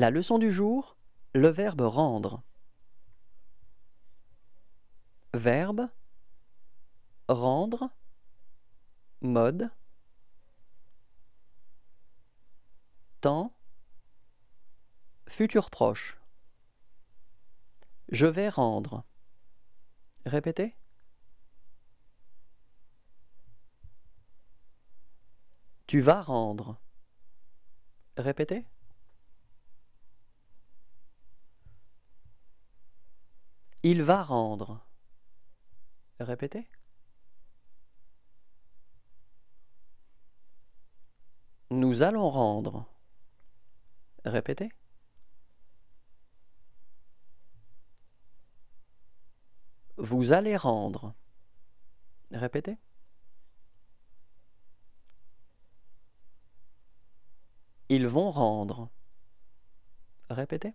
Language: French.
La leçon du jour, le verbe rendre. Verbe rendre mode temps futur proche. Je vais rendre. Répétez. Tu vas rendre. Répétez. Il va rendre. Répétez. Nous allons rendre. Répétez. Vous allez rendre. Répétez. Ils vont rendre. Répétez.